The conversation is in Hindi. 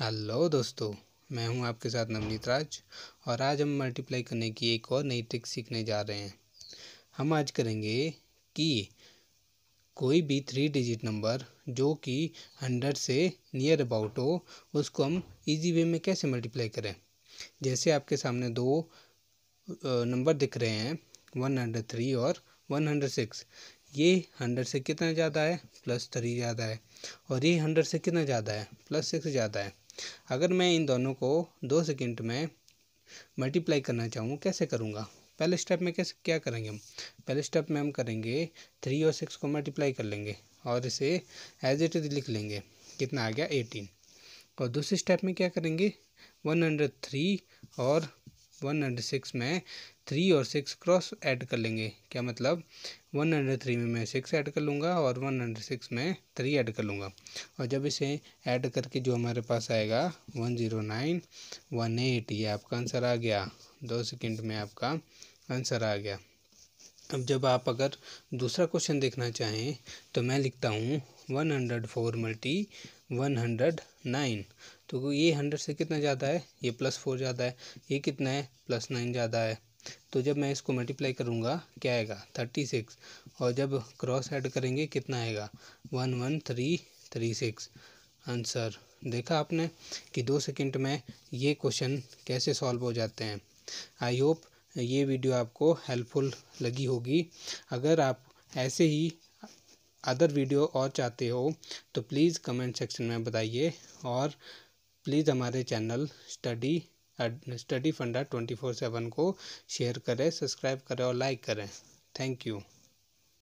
हेलो दोस्तों मैं हूं आपके साथ नवनीत राज और आज हम मल्टीप्लाई करने की एक और नई ट्रिक सीखने जा रहे हैं हम आज करेंगे कि कोई भी थ्री डिजिट नंबर जो कि हंड्रेड से नियर अबाउट हो उसको हम इजी वे में कैसे मल्टीप्लाई करें जैसे आपके सामने दो नंबर दिख रहे हैं वन हंड्रेड थ्री और वन हंड्रेड सिक्स ये हंड्रेड से कितना ज़्यादा है प्लस थ्री ज़्यादा है और ये हंड्रेड से कितना ज़्यादा है प्लस सिक्स ज़्यादा है अगर मैं इन दोनों को दो सेकेंड में मल्टीप्लाई करना चाहूँ कैसे करूँगा पहले स्टेप में कैसे क्या करेंगे हम पहले स्टेप में हम करेंगे थ्री और सिक्स को मल्टीप्लाई कर लेंगे और इसे एज इट इज लिख लेंगे कितना आ गया एटीन और दूसरे स्टेप में क्या करेंगे वन हंड्रेड थ्री और वन हंड्रेड सिक्स में थ्री और सिक्स क्रॉस ऐड कर लेंगे क्या मतलब वन हंड्रेड थ्री में मैं सिक्स ऐड कर लूँगा और वन हंड्रेड सिक्स में थ्री ऐड कर लूँगा और जब इसे ऐड करके जो हमारे पास आएगा one zero nine one eight ये आपका आंसर आ गया दो सेकेंड में आपका आंसर आ गया अब जब आप अगर दूसरा क्वेश्चन देखना चाहें तो मैं लिखता हूँ one hundred four multi one hundred nine तो ये हंड्रेड से कितना ज़्यादा है ये प्लस फोर ज़्यादा है ये कितना है प्लस नाइन ज़्यादा है तो जब मैं इसको मल्टीप्लाई करूँगा क्या आएगा थर्टी सिक्स और जब क्रॉस ऐड करेंगे कितना आएगा one one three three six answer देखा आपने कि दो सेकंड में ये क्वेश्चन कैसे सॉल्व हो जाते हैं आई होप ये वीडियो आपको हेल्पफुल लगी होगी अगर आप ऐसे ही अदर वीडियो और चाहते हो तो प्लीज़ कमेंट सेक्शन में बताइए और प्लीज़ हमारे channel study study funda twenty four seven को शेयर करें सब्सक्राइब करें और लाइक करें थैंक यू